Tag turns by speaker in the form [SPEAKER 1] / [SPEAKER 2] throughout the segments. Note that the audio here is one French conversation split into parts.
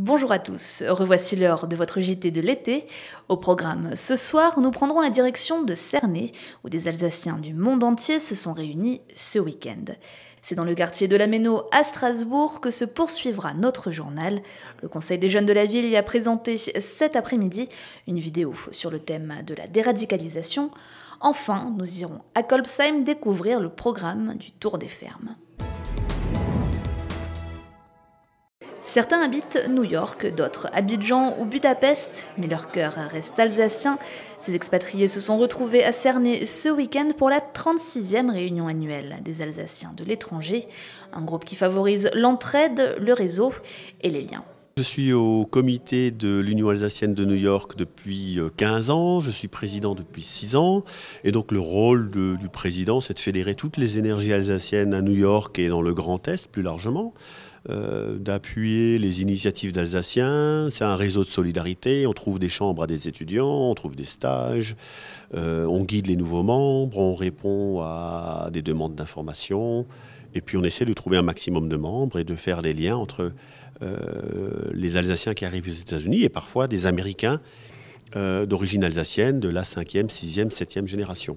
[SPEAKER 1] Bonjour à tous, revoici l'heure de votre JT de l'été. Au programme ce soir, nous prendrons la direction de Cernay, où des Alsaciens du monde entier se sont réunis ce week-end. C'est dans le quartier de la Méno à Strasbourg que se poursuivra notre journal. Le Conseil des jeunes de la ville y a présenté cet après-midi une vidéo sur le thème de la déradicalisation. Enfin, nous irons à Kolbsheim découvrir le programme du Tour des fermes. Certains habitent New York, d'autres Abidjan ou Budapest, mais leur cœur reste alsacien. Ces expatriés se sont retrouvés à cerné ce week-end pour la 36e réunion annuelle des Alsaciens de l'étranger, un groupe qui favorise l'entraide, le réseau et les liens.
[SPEAKER 2] Je suis au comité de l'Union alsacienne de New York depuis 15 euh, ans, je suis président depuis 6 ans, et donc le rôle du président, c'est de fédérer toutes les énergies alsaciennes à New York et dans le Grand Est plus largement. Euh, d'appuyer les initiatives d'Alsaciens. C'est un réseau de solidarité. On trouve des chambres à des étudiants, on trouve des stages, euh, on guide les nouveaux membres, on répond à des demandes d'information, Et puis on essaie de trouver un maximum de membres et de faire des liens entre euh, les Alsaciens qui arrivent aux États-Unis et parfois des Américains d'origine alsacienne de la 5e, 6e, 7e génération.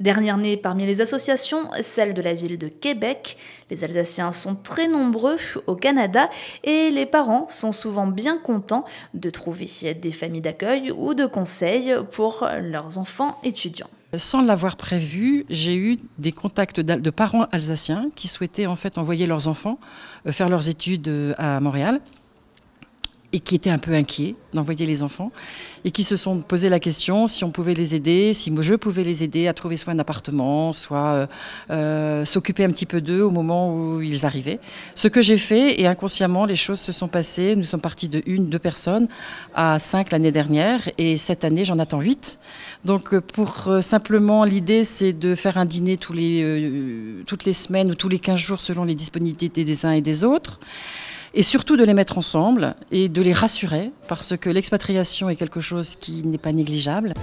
[SPEAKER 1] Dernière née parmi les associations, celle de la ville de Québec. Les Alsaciens sont très nombreux au Canada et les parents sont souvent bien contents de trouver des familles d'accueil ou de conseils pour leurs enfants étudiants.
[SPEAKER 3] Sans l'avoir prévu, j'ai eu des contacts de parents alsaciens qui souhaitaient en fait envoyer leurs enfants euh, faire leurs études euh, à Montréal et qui étaient un peu inquiets d'envoyer les enfants et qui se sont posé la question si on pouvait les aider, si je pouvais les aider à trouver soit un appartement, soit euh, euh, s'occuper un petit peu d'eux au moment où ils arrivaient. Ce que j'ai fait et inconsciemment les choses se sont passées. Nous sommes partis de une, deux personnes à cinq l'année dernière et cette année j'en attends huit. Donc euh, pour euh, simplement l'idée c'est de faire un dîner tous les, toutes les semaines ou tous les quinze jours selon les disponibilités des uns et des autres et surtout de les mettre ensemble et de les rassurer, parce que l'expatriation est quelque chose qui n'est pas négligeable.